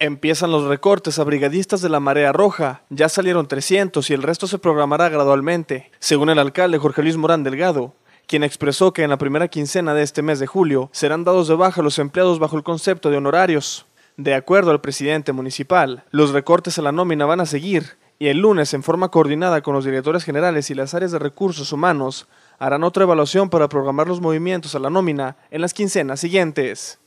Empiezan los recortes a brigadistas de la Marea Roja. Ya salieron 300 y el resto se programará gradualmente, según el alcalde Jorge Luis Morán Delgado, quien expresó que en la primera quincena de este mes de julio serán dados de baja los empleados bajo el concepto de honorarios. De acuerdo al presidente municipal, los recortes a la nómina van a seguir y el lunes, en forma coordinada con los directores generales y las áreas de recursos humanos, harán otra evaluación para programar los movimientos a la nómina en las quincenas siguientes.